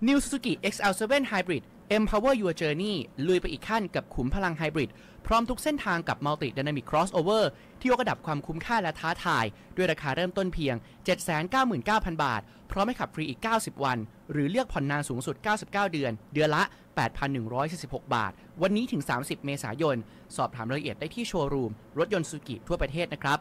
New Suzuki XL7 Hybrid Empower Your Journey ลุยไปอีกขั้นกับขุมพลังไฮบริดพร้อมทุกเส้นทางกับ Multi Dynamic Crossover ที่ยกระดับความคุ้มค่าและท้าทาย ด้วยราคาเริ่มต้นเพียง 799,000 บาท พร้อมให้ขับฟรีอีก 90 วัน หรือเลือกผ่อนนานสูงสุด 99 เดือน เดือนละ 8,146บาท วันนี้ถึง 30 เมษายน สอบถามรายละเอียดได้ที่โชว์รูม รถยนต์สุกิทั่วประเทศนะครับ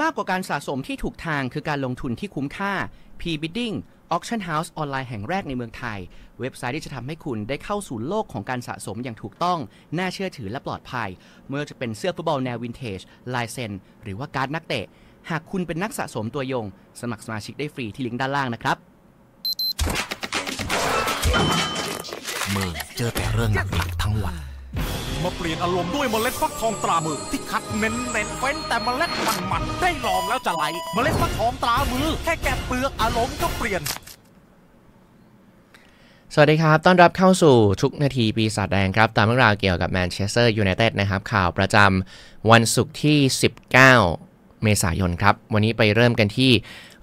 มากกว่าการสะสมที่ถูกทางคือการลงทุนที่คุ้มค่า P-bidding Auction House ออนไลน์แห่งแรกในเมืองไทย เว็บไซต์ที่จะทำให้คุณได้เข้าสู่โลกของการสะสมอย่างถูกต้อง น่าเชื่อถือและปลอดภัยเมื่อจะเป็นเสื้อฟุตบอลแนววินเทจลายเซนหรือว่าการ์ดนักเตะ หากคุณเป็นนักสะสมตัวยง สมัครสมาชิกได้ฟรีที่ลิงก์ด้านล่างนะครับม่อเจอแต่เรื่องหนักๆทั้งวันมาเปลี่ยนอารมณ์ด้วยเมล็ดฟักทองตรามือที่คัดเน้นเน้นเฟ้นแต่เมล็ดมันมันได้ลองแล้วจะไหลเมล็ดฟักทองตรามือแค่แกะเปลือกอารมณ์ก็เปลี่ยน สวัสดีครับต้อนรับเข้าสู่ทุกนาทีปีศาจแดงครับ ตามเรื่องราวเกี่ยวกับแมนเชสเตอร์ยูไนเต็ดนะครับ ข่าวประจำวันศุกร์ที่ 19 เมษายนครับ วันนี้ไปเริ่มกันที่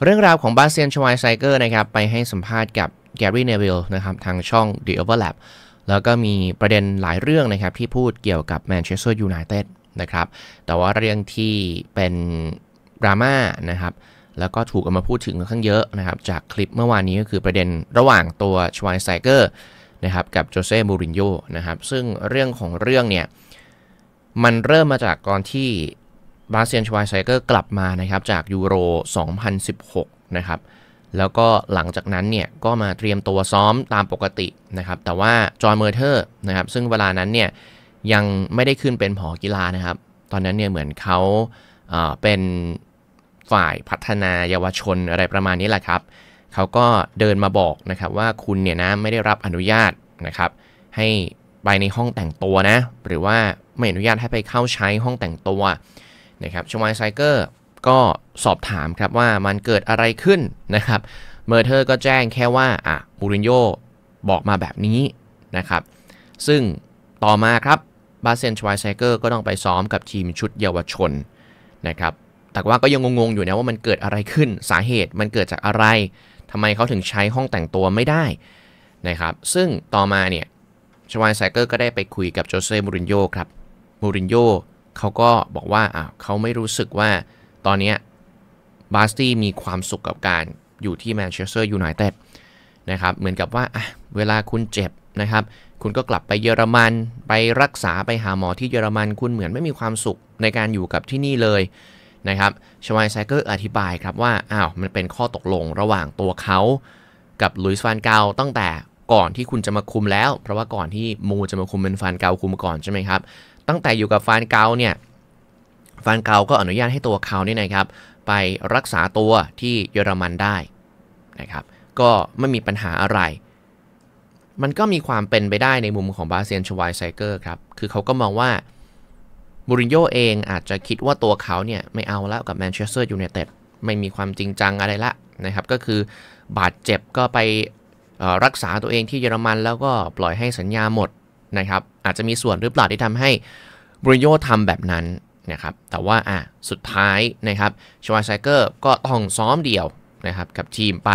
เรื่องราวของบาเซียนชวายไซเกอร์นะครับ ไปให้สัมภาษณ์กับแกรี่เนวิลนะครับ ทางช่อง The Overlap แล้วก็มีประเด็นหลายเรื่องนะครับที่พูดเกี่ยวกับแมนเชสเตอร์ยูไนเต็ดนะครับ แต่ว่าเรื่องที่เป็นดราม่านะครับ แล้วก็ถูกเอามาพูดถึงค่อนข้างเยอะนะครับ จากคลิปเมื่อวานนี้ก็คือประเด็นระหว่างตัวชวายไซเกอร์นะครับกับโจเซ่ มูรินโญ่นะครับซึ่งเรื่องของเรื่องเนี่ย มันเริ่มมาจากตอนที่บาเซียนชวายไซเกอร์กลับมานะครับจากยูโร 2016 นะครับแล้วก็หลังจากนั้นเนี่ยก็มาเตรียมตัวซ้อมตามปกตินะครับ แต่ว่าจอห์นเมอร์เทอร์นะครับซึ่งเวลานั้นเนี่ยยังไม่ได้ขึ้นเป็นผอกีฬานะครับตอนนั้นเนี่ยเหมือนเขาเป็นฝ่ายพัฒนาเยาวชนอะไรประมาณนี้แหละครับเขาก็เดินมาบอกนะครับว่าคุณเนี่ยนะไม่ได้รับอนุญาตนะครับให้ไปในห้องแต่งตัวนะ หรือว่าไม่อนุญาตให้ไปเข้าใช้ห้องแต่งตัวนะครับชวายไซเกอร์ก็สอบถามครับว่ามันเกิดอะไรขึ้นนะครับเมอร์เทอร์ก็แจ้งแค่ว่าอ่ะมูรินโญ่บอกมาแบบนี้นะครับ ซึ่งต่อมาครับบาเซนชวายไซเกอร์ก็ต้องไปซ้อมกับทีมชุดเยาวชนนะครับแต่ว่าก็ยังงงๆอยู่นะว่ามันเกิดอะไรขึ้นสาเหตุมันเกิดจากอะไร ทำไมเขาถึงใช้ห้องแต่งตัวไม่ได้นะครับซึ่งต่อมาเนี่ยชวายไซเกอร์ก็ได้ไปคุยกับโจเซ่มูรินโญ่ครับมูรินโญ่เขาก็บอกว่าอ่ะเขาไม่รู้สึกว่าตอนนี้บาสตี้มีความสุขกับการอยู่ที่แมนเชสเตอร์ยูไนเต็ดนะครับเหมือนกับว่าเวลาคุณเจ็บนะครับ คุณก็กลับไปเยอรมันไปรักษาไปหาหมอที่เยอรมัน คุณเหมือนไม่มีความสุขในการอยู่กับที่นี่เลยนะครับชวายไซเกอร์อธิบายครับว่า อ้าว มันเป็นข้อตกลงระหว่างตัวเขากับลุยส์ฟานเกาตั้งแต่ก่อนที่คุณจะมาคุมแล้วเพราะว่าก่อนที่มูจะมาคุมเป็นฟานเกาคุมก่อนใช่ไหมครับตั้งแต่อยู่กับฟานเกาเนี่ยฟานเกาก็อนุญาตให้ตัวเขาเนี่ยนะครับ ไปรักษาตัวที่เยอรมันได้นะครับก็ไม่มีปัญหาอะไร มันก็มีความเป็นไปได้ในมุมของบาเซียนชวายไซเกอร์ครับคือเขาก็มองว่ามูรินโญ่เองอาจจะคิดว่าตัวเขาเนี่ยไม่เอาแล้วกับแมนเชสเตอร์ยูไนเต็ดไม่มีความจริงจังอะไรละนะครับก็คือบาดเจ็บก็ไปรักษาตัวเองที่เยอรมันแล้วก็ปล่อยให้สัญญาหมดนะครับอาจจะมีส่วนหรือเปล่าที่ทำให้บริโยทำแบบนั้นนะครับแต่ว่าอ่ะสุดท้ายนะครับชวาไซเกอร์ก็ต้องซ้อมเดี่ยวนะครับ กับทีมไป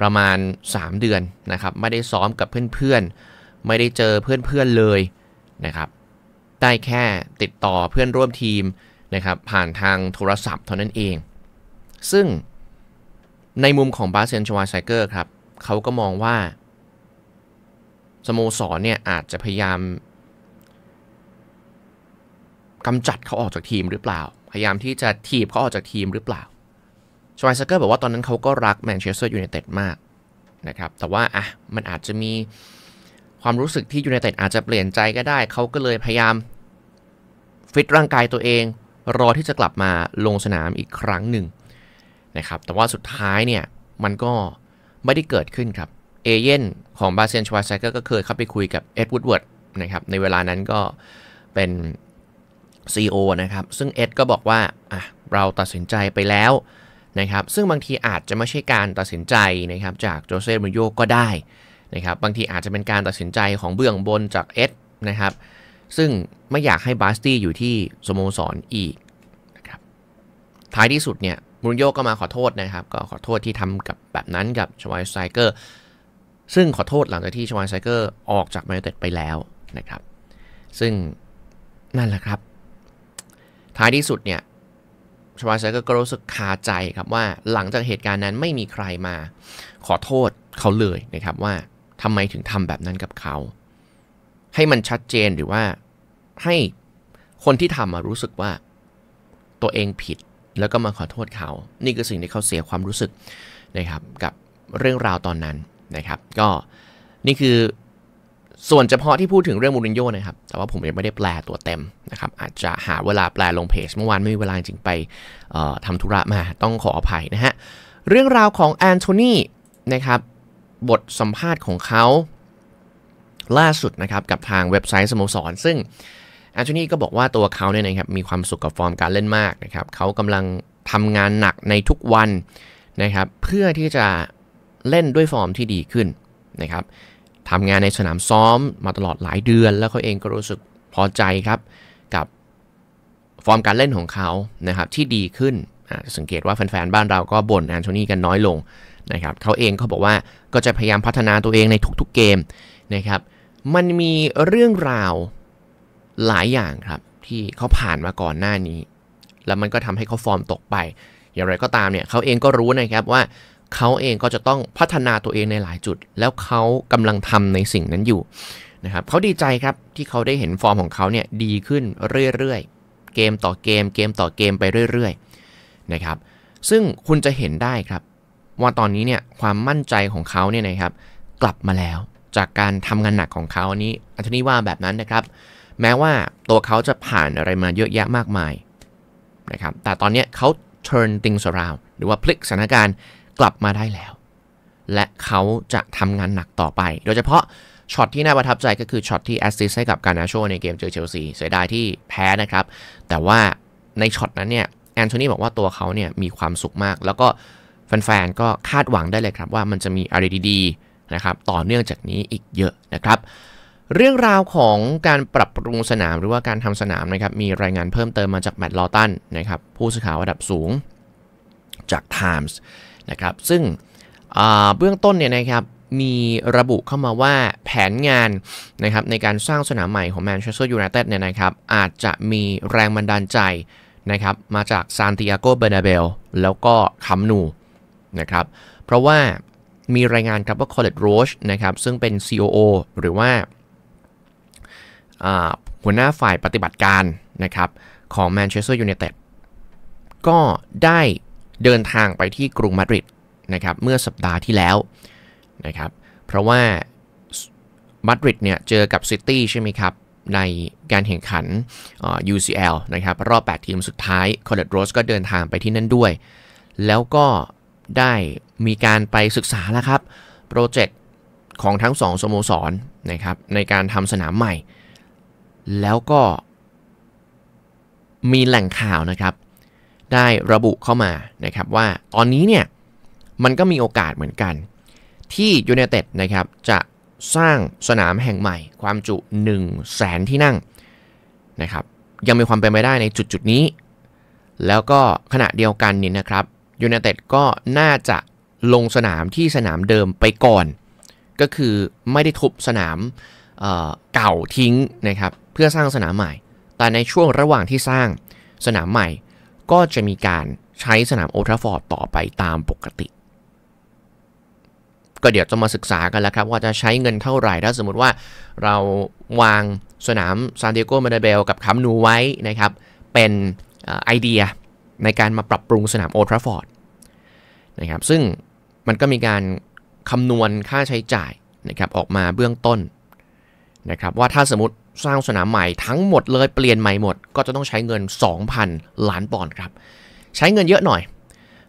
ประมาณ 3 เดือนนะครับ ไม่ได้ซ้อมกับเพื่อนๆ ไม่ได้เจอเพื่อนๆเลยนะครับ ได้แค่ติดต่อเพื่อนร่วมทีมนะครับ ผ่านทางโทรศัพท์เท่านั้นเองซึ่งในมุมของบาเซนชวาไซเกอร์ครับเขาก็มองว่า สโมสรเนี่ยอาจจะพยายามกำจัดเขาออกจากทีมหรือเปล่า พยายามที่จะถีบเขาออกจากทีมหรือเปล่าชวายสเกอร์บอกว่าตอนนั้นเขาก็รักแมนเชสเตอร์ยูไนเต็ดมากนะครับ แต่ว่าอ่ะ มันอาจจะมีความรู้สึกที่ยูไนเต็ดอาจจะเปลี่ยนใจก็ได้ เขาก็เลยพยายาม ฟิตร่างกายตัวเอง รอที่จะกลับมาลงสนามอีกครั้งหนึ่งนะครับ แต่ว่าสุดท้ายเนี่ย มันก็ไม่ได้เกิดขึ้นครับ เอเย่นของบาเซนชวาไซเกอร์ก็เคยเข้าไปคุยกับเอ็ดวูดเวิร์ดนะครับ ในเวลานั้นก็เป็น CEO นะครับ ซึ่งเอ็ดก็บอกว่าอ่ะเราตัดสินใจไปแล้วนะครับ ซึ่งบางทีอาจจะไม่ใช่การตัดสินใจนะครับจากโจเซ่มูโยก็ได้นะครับ บางทีอาจจะเป็นการตัดสินใจของเบื้องบนจากเอ็ดนะครับ ซึ่งไม่อยากให้บาสตี้อยู่ที่สโมสรออีกนะครับ ท้ายที่สุดเนี่ยมูโยก็มาขอโทษนะครับ ก็ขอโทษที่ทำกับแบบนั้นกับชวายไซเกอร์ ซึ่งขอโทษหลังจากที่ชวายไซเกอร์ออกจากแมนเชสเตอร์ไปแล้วนะครับ ซึ่งนั่นแหละครับท้ายที่สุด เนี่ยชวาเซกอร์ก็รู้สึกคาใจครับว่าหลังจากเหตุการณ์นั้นไม่มีใครมาขอโทษเขาเลยนะครับว่าทำไมถึงทำแบบนั้นกับเขา ให้มันชัดเจนหรือว่าให้คนที่ทำมารู้สึกว่าตัวเองผิดแล้วก็มาขอโทษเขา นี่คือสิ่งที่เขาเสียความรู้สึก นะครับ กับเรื่องราวตอนนั้นนะครับ ก็นี่คือส่วนเฉพาะที่พูดถึงเรื่องมูรินโญ่นะครับ แต่ว่าผมยังไม่ได้แปลตัวเต็มนะครับ อาจจะหาเวลาแปลลงเพจเมื่อวานไม่มีเวลาจริงไปทำธุระมาต้องขออภัยนะฮะ เรื่องราวของแอนโทนีนะครับ บทสัมภาษณ์ของเขา ล่าสุดนะครับ กับทางเว็บไซต์สโมสร ซึ่งแอนโทนีก็บอกว่าตัวเขาเนี่ยนะครับมีความสุขกับฟอร์มการเล่นมากนะครับ เขากำลังทำงานหนักในทุกวันนะครับ เพื่อที่จะเล่นด้วยฟอร์มที่ดีขึ้นนะครับทำงานในสนามซ้อมมาตลอดหลายเดือนแล้วเขาเองก็รู้สึกพอใจครับกับฟอร์มการเล่นของเขานะครับ ที่ดีขึ้นสังเกตว่าแฟนๆบ้านเราก็บ่นแอนโทนีกันน้อยลงนะครับ เขาเองเขาบอกว่าก็จะพยายามพัฒนาตัวเองในทุกๆเกมนะครับ มันมีเรื่องราวหลายอย่างครับ ที่เขาผ่านมาก่อนหน้านี้ แล้วมันก็ทำให้เขาฟอร์มตกไป อย่างไรก็ตามเนี่ย เขาเองก็รู้นะครับว่าเขาเองก็จะต้องพัฒนาตัวเองในหลายจุด แล้วเขากำลังทำในสิ่งนั้นอยู่นะครับ เขาดีใจครับที่เขาได้เห็นฟอร์มของเขาเนี่ยดีขึ้นเรื่อยๆ เกมต่อเกม เกมต่อเกมไปเรื่อยๆนะครับ ซึ่งคุณจะเห็นได้ครับว่าตอนนี้เนี่ยความมั่นใจของเขาเนี่ยนะครับกลับมาแล้วจากการทำงานหนักของเขาอันนี้อันนีว่าแบบนั้นนะครับ แม้ว่าตัวเขาจะผ่านอะไรมาเยอะแยะมากมายนะครับ แต่ตอนนี้เขา turn things around หรือว่าพลิกสถานการณ์กลับมาได้แล้ว และเขาจะทำงานหนักต่อไป โดยเฉพาะช็อตที่น่าประทับใจก็คือช็อตที่แอสซิสให้กับการนาโชในเกมเจอเชลซี เสียดายที่แพ้นะครับ แต่ว่าในช็อตนั้นเนี่ย แอนโทนีบอกว่าตัวเขาเนี่ยมีความสุขมาก แล้วก็แฟนๆก็คาดหวังได้เลยครับว่ามันจะมีอะไรดีๆนะครับ ต่อเนื่องจากนี้อีกเยอะนะครับเรื่องราวของการปรับปรุงสนามหรือว่าการทำสนามนะครับมีรายงานเพิ่มเติมมาจากแมตต์ลอตันนะครับผู้สื่อข่าวระดับสูงจาก Times นะครับซึ่งเบื้องต้นเนี่ยนะครับมีระบุเข้ามาว่าแผนงานนะครับในการสร้างสนามใหม่ของแมนเชสเตอร์ยูไนเต็ดเนี่ยนะครับอาจจะมีแรงบันดาลใจนะครับมาจากซานติอาโกเบนาเบลแล้วก็คัมนูนะครับเพราะว่ามีรายงานครับว่าคอ์เลตโรชนะครับซึ่งเป็น COO หรือว่า หัวหน้าฝ่ายปฏิบัติการนะครับของแมนเชสเตอร์ยูไนเต็ดก็ได้เดินทางไปที่กรุงมาดริดนะครับเมื่อสัปดาห์ที่แล้วนะครับ เพราะว่ามาดริดเนี่ยเจอกับซิตี้ใช่ไหมครับ ในการแข่งขัน UCL นะครับ รอบ 8 ทีมสุดท้ายคอร์เดโรสก็เดินทางไปที่นั่นด้วย แล้วก็ได้มีการไปศึกษาแล้วครับโปรเจกต์ของทั้งสองสโมสรนนะครับ ในการทำสนามใหม่ แล้วก็มีแหล่งข่าวนะครับได้ระบุเข้ามานะครับว่าตอนนี้เนี่ยมันก็มีโอกาสเหมือนกันที่ยูเนเต็ดนะครับจะสร้างสนามแห่งใหม่ ความจุ1 0 0 0 0นที่นั่งนะครับยังมีความเป็นไปได้ในจุดจุดนี้ แล้วก็ขณะเดียวกันนี่นะครับยูเนเต็ดก็น่าจะลงสนามที่สนามเดิมไปก่อน ก็คือไม่ได้ทุบสนามเเก่าทิ้งนะครับเพื่อสร้างสนามใหม่ แต่ในช่วงระหว่างที่สร้างสนามใหม่ก็จะมีการใช้สนามโอทราฟอร์ดต่อไปตามปกติ ก็เดี๋ยวจะมาศึกษากันแล้วครับ ว่าจะใช้เงินเท่าไหร่ ถ้าสมมติว่าเราวางสนามซานดิเอโกมาเดเบลกับคัมนูไว้นะครับ เป็นไอเดียในการมาปรับปรุงสนามโอทราฟอร์ดนะครับซึ่งมันก็มีการคำนวณค่าใช้จ่ายนะครับ ออกมาเบื้องต้นนะครับว่าถ้าสมมติสร้างสนามใหม่ทั้งหมดเลยเปลี่ยนใหม่หมดก็จะต้องใช้เงิน 2,000 ล้านปอนด์ครับ ใช้เงินเยอะหน่อย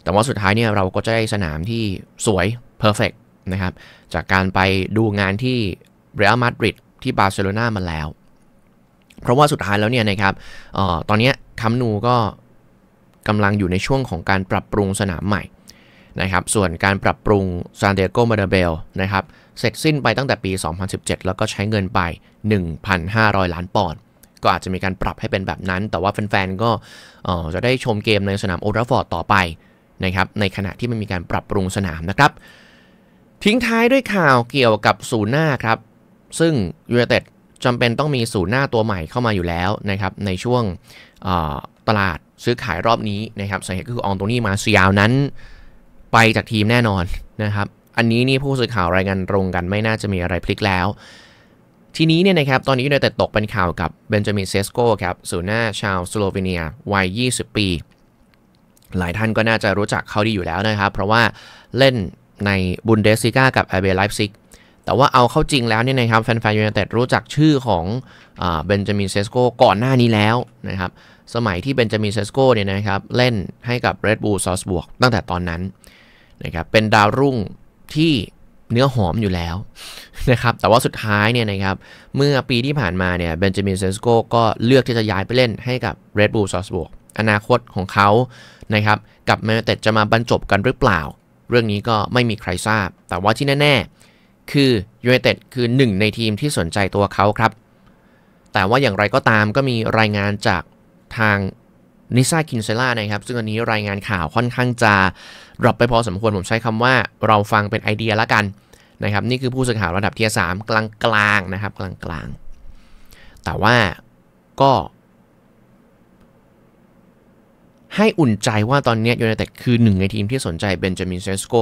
แต่ว่าสุดท้ายเนี่ยเราก็จะได้สนามที่สวยเพอร์เฟกนะครับจากการไปดูงานที่เรอัลมาดริดที่บาร์เซโลนามาแล้ว เพราะว่าสุดท้ายแล้วเนี่ยนะครับออตอนนี้คัมนูก็กำลังอยู่ในช่วงของการปรับปรุงสนามใหม่นะครับ ส่วนการปรับปรุงซานเดียโกมาเดเบลนะครับเสร็จสิ้นไปตั้งแต่ปี 2017 แล้วก็ใช้เงินไป 1,500 ล้านปอนด์ก็อาจจะมีการปรับให้เป็นแบบนั้น แต่ว่าแฟนๆก็จะได้ชมเกมในสนามโอลดฟอร์ดต่อไปนะครับในขณะที่มันมีการปรับปรุงสนามนะครับ ทิ้งท้ายด้วยข่าวเกี่ยวกับศูนย์หน้าครับซึ่งยูเนเต็ดจำเป็นต้องมีศูนย์หน้าตัวใหม่เข้ามาอยู่แล้วนะครับในช่วงตลาดซื้อขายรอบนี้นะครับสาเหตุก็คืออองโตนี่มาเซียาวนั้นไปจากทีมแน่นอนนะครับ อันนี้นี่ผู้สื่อข่าวรายงานตรงกันไม่น่าจะมีอะไรพลิกแล้ว ทีนี้เนี่ยนะครับ ตอนนี้ยูไนเต็ดตกเป็นข่าวกับเบนจามินเซสโกครับศูนย์หน้าชาวสโลวีเนียวัย 20 ปี หลายท่านก็น่าจะรู้จักเขาดีอยู่แล้วนะครับ เพราะว่าเล่นในบุนเดสซิก้ากับไอเบลไลฟ์ซิก แต่ว่าเอาเข้าจริงแล้วเนี่ยนะครับ แฟนๆยูไนเต็ดรู้จักชื่อของเบนจามินเซสโกก่อนหน้านี้แล้วนะครับ สมัยที่เบนจามินเซสโกเนี่ยนะครับเล่นให้กับ Red Bull s a l z b u r g ตั้งแต่ตอนนั้นนะครับเป็นดาวรุ่งที่เนื้อหอมอยู่แล้วนะครับแต่ว่าสุดท้ายเนี่ยนะครับ เมื่อปีที่ผ่านมาเนี่ยเบนจามินเซนสโกก็เลือกที่จะย้ายไปเล่นให้กับ Red Bull s a l z b u r g อนาคตของเขานะครับกับแมนเตจะมาบรรจบกันหรือเปล่า เรื่องนี้ก็ไม่มีใครทราบ แต่ว่าที่แน่ๆ คือยูไนเต็ดคือหนึ่งในทีมที่สนใจตัวเขาครับ แต่ว่าอย่างไรก็ตามก็มีรายงานจากทางนิซ่าคินเซล่านะครับซึ่งอันนี้รายงานข่าวค่อนข้างจะรับไปพอสมควรผมใช้คำว่าเราฟังเป็นไอเดียละกันนะครับนี่คือผู้สื่อข่าวระดับเทียสามกลางกลางนะครับกลางกลางแต่ว่าก็ ให้อุ่นใจว่าตอนนี้ยูไนเต็ดคือหนึ่งในทีมที่สนใจเบนจามินเซสโก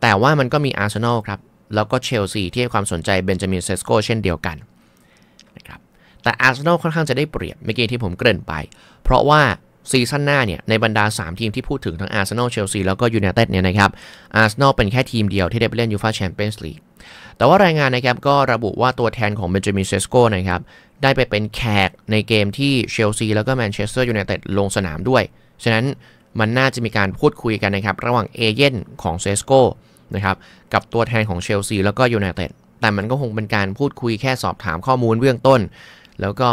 แต่ว่ามันก็มีอาร์เซนอลครับ แล้วก็เชลซีที่ให้ความสนใจเบนจามินเซสโกเช่นเดียวกันนะครับแต่อาร์เซนอลค่อนข้างจะได้เปรียบเมื่อกี้ที่ผมเกริ่นไปเพราะว่าซีซั่นหน้าเนี่ยในบรรดา 3 ทีมที่พูดถึงทั้งอาร์เซนอลเชลซีแล้วก็ยูไนเต็ดเนี่ยนะครับอาร์เซนอลเป็นแค่ทีมเดียวที่ได้ไปเล่นยูฟาแชมเปี้ยนส์ลีกแต่ว่ารายงานนะครับก็ระบุว่าตัวแทนของเบนจามินเซสโกนะครับได้ไปเป็นแขกในเกมที่เชลซีแล้วก็แมนเชสเตอร์ยูไนเต็ดลงสนามด้วย ฉะนั้นมันน่าจะมีการพูดคุยกันนะครับระหว่างเอเย่นของเซสโกนะครับกับตัวแทนของเชลซีแล้วก็ยูไนเต็ดแต่มันก็คงเป็นการพูดคุยแค่สอบถามข้อมูลเบื้องต้น แล้วก็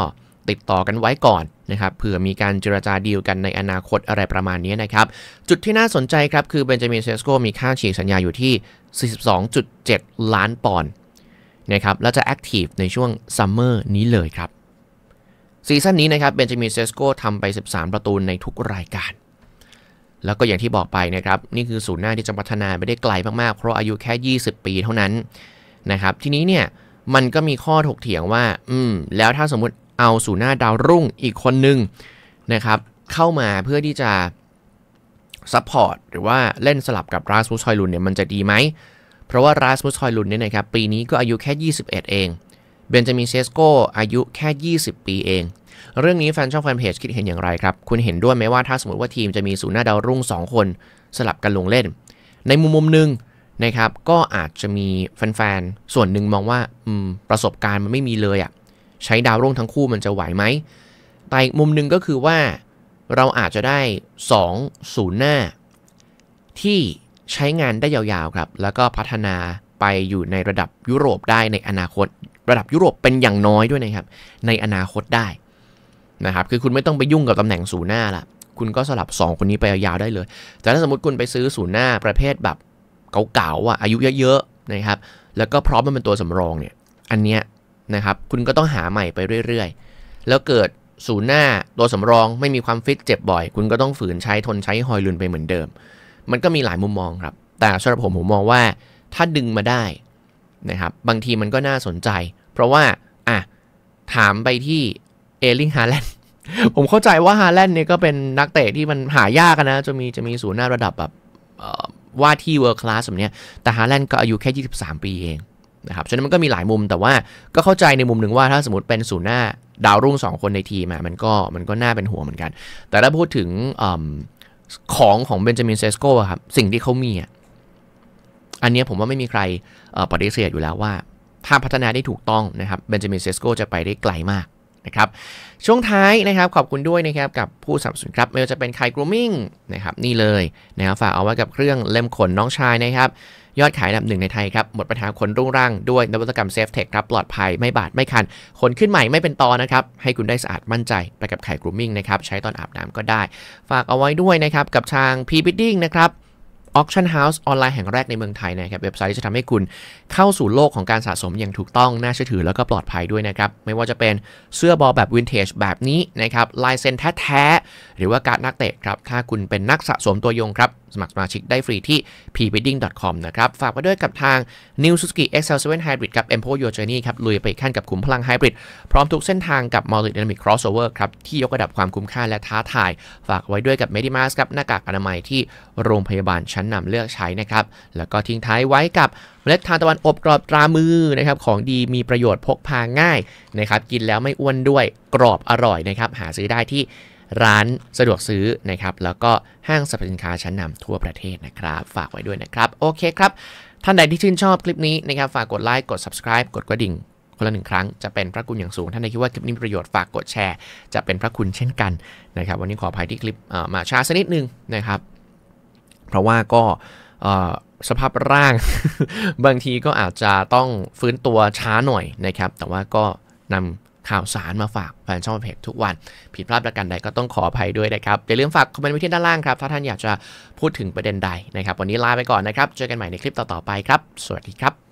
ติดต่อกันไว้ก่อนนะครับเผื่อมีการเจรจาดีลกันในอนาคตอะไรประมาณนี้นะครับ จุดที่น่าสนใจครับ คือเบนจามินเซสโกมีค่าฉีกสัญญาอยู่ที่ 42.7 ล้านปอนด์นะครับแล้วจะแอคทีฟในช่วงซัมเมอร์นี้เลยครับซีซั่นนี้นะครับเบนจามินเซสโกทำไป 13 ประตูในทุกรายการ แล้วก็อย่างที่บอกไปนะครับ นี่คือศูนย์หน้าที่จะพัฒนาไม่ได้ไกลมาก ๆ เพราะอายุแค่ 20 ปีเท่านั้นนะครับทีนี้เนี่ยมันก็มีข้อถกเถียงว่าอืมแล้วถ้าสมมติเอาสู่หน้าดาวรุ่งอีกคนนึงนะครับเข้ามาเพื่อที่จะซัพพอร์ตหรือว่าเล่นสลับกับราสมุสชอยลุนเนี่ยมันจะดีไหมเพราะว่าราสมุสชอยลุนเนี่ยนะครับ ปีนี้ก็อายุแค่ 21 เองเบนจามินเซสโกอายุแค่ 20 ปีเอง เรื่องนี้แฟนช่องแฟนเพจคิดเห็นอย่างไรครับ คุณเห็นด้วยไหมว่าถ้าสมมติว่าทีมจะมีสูนหน้าดาวรุ่ง 2 คนสลับกันลงเล่นในมุมมุมหนึ่งนะครับก็อาจจะมีแฟนๆส่วนหนึ่งมองว่าประสบการณ์มันไม่มีเลยอะ่ะใช้ดาวรุ่งทั้งคู่มันจะไหวไหม แต่อีกมุมหนึ่งก็คือว่าเราอาจจะได้2ศูนย์หน้า ที่ใช้งานได้ยาวๆครับ แล้วก็พัฒนาไปอยู่ในระดับยุโรปได้ในอนาคต ระดับยุโรปเป็นอย่างน้อยด้วยนะครับ ในอนาคตได้นะครับ คือคุณไม่ต้องไปยุ่งกับตำแหน่งศูนย์หน้าละคุณก็สลับ 2 คนนี้ไปยาวๆได้เลย แต่ถ้าสมมติคุณไปซื้อศูนย์หน้าประเภทแบบเก่าๆอ่ะอายุเยอะๆนะครับ แล้วก็พร้อมมันเป็นตัวสำรองเนี่ย อันเนี้ยนะครับ คุณก็ต้องหาใหม่ไปเรื่อยๆแล้วเกิดศูนย์หน้าตัวสำรองไม่มีความฟิตเจ็บบ่อย คุณก็ต้องฝืนใช้ทนใช้ฮอยลุนไปเหมือนเดิม มันก็มีหลายมุมมองครับ แต่สำหรับผมผมมองว่า ถ้าดึงมาได้ นะครับ บางทีมันก็น่าสนใจ เพราะว่า อ่ะ ถามไปที่เอลิงฮาแลนด์ผมเข้าใจว่าฮาแลนด์เนี่ยก็เป็นนักเตะที่มันหายากนะจะมีจะมีศูนย์หน้าระดับแบบว่าที่เวิร์คลาสแบบเนี้ยแต่ฮาแลนด์ก็อายุแค่ 23 ปีเองนะครับฉะนั้นมันก็มีหลายมุมแต่ว่าก็เข้าใจในมุมหนึ่งว่าถ้าสมมติเป็นศูนย์หน้าดาวรุ่ง 2 คนในทีมมันก็มันก็น่าเป็นห่วงเหมือนกัน แต่ถ้าพูดถึงอของของเบนจามินเซสโกครับ สิ่งที่เขามี อันนี้ผมว่าไม่มีใครปฏิเสธอยู่แล้วว่า ถ้าพัฒนาได้ถูกต้องนะครับ เบนจามินเซสโกจะไปได้ไกลมากนะครับ ช่วงท้ายนะครับ ขอบคุณด้วยนะครับกับผู้สนับสนุนครับไม่ว่าจะเป็นไคกรูมิ่งนะครับนี่เลยนะครับฝากเอาไว้กับเครื่องเล่มขนน้องชายนะครับยอดขายอันดับหนึ่งในไทยครับ หมดปัญหาคนรุ่งร่างด้วย นวัตกรรมเซฟเทคครับปลอดภัยไม่บาดไม่คันขนขึ้นใหม่ไม่เป็นตอนะครับ ให้คุณได้สะอาดมั่นใจไปกับไข่กรูมิ่งนะครับ ใช้ตอนอาบน้ำก็ได้ ฝากเอาไว้ด้วยนะครับ กับทาง p บิดดิ้งนะครับออคชั่นเฮาส์ออนไลน์แห่งแรกในเมืองไทยนะครับ เว็บไซต์ที่จะทำให้คุณเข้าสู่โลกของการสะสมอย่างถูกต้องน่าเชื่อถือแล้วก็ปลอดภัยด้วยนะครับไม่ว่าจะเป็นเสื้อบอลแบบวินเทจแบบนี้นะครับลายเซ็นแท้ๆหรือว่าการ์ดนักเตะครับถ้าคุณเป็นนักสะสมตัวยงครับสมัครสมาชิกได้ฟรีที่ p b e d d i n g c o m นะครับฝากไว้ด้วยกับทาง New Suzuki XL7 Hybrid กับ Empo Your Journey ครับลุยไปขั้นกับขุมพลังไฮบริดพร้อมทุกเส้นทางกับ Multi Dynamic Crossover ครับที่ยกระดับความคุ้มค่าและท้าทาย ฝากไว้ด้วยกับ Medimask ครับหน้ากากอนามัยที่โรงพยาบาลชั้นนำเลือกใช้นะครับแล้วก็ทิ้งท้ายไว้กับเมล็ดทานตะวันอบกรอบตรามือนะครับของดีมีประโยชน์พกพาง่ายนะครับกินแล้วไม่อ้วนด้วยกรอบอร่อยนะครับหาซื้อได้ที่ร้านสะดวกซื้อนะครับ แล้วก็ห้างสรรพสินค้าชั้นนำทั่วประเทศนะครับ ฝากไว้ด้วยนะครับ โอเคครับท่านใดที่ชื่นชอบคลิปนี้นะครับ ฝากกดไลค์กด subscribe กดกระดิ่ง คนละหนึ่งครั้งจะเป็นพระคุณอย่างสูงท่านใดคิดว่าคลิปนี้มีประโยชน์ฝากกดแชร์ จะเป็นพระคุณเช่นกันนะครับ วันนี้ขออภัยที่คลิปมาช้าสักนิดนึงนะครับ เพราะว่าก็สภาพร่างบางทีก็อาจจะต้องฟื้นตัวช้าหน่อยนะครับ แต่ว่าก็นำข่าวสารมาฝากแฟนช่องเพจทุกวัน ผิดพลาดประการใดก็ต้องขออภัยด้วยนะครับ อย่าลืมฝากคอมเมนต์ไว้ที่ด้านล่างครับ ถ้าท่านอยากจะพูดถึงประเด็นใดนะครับ วันนี้ลาไปก่อนนะครับ เจอกันใหม่ในคลิปต่อๆไปครับ สวัสดีครับ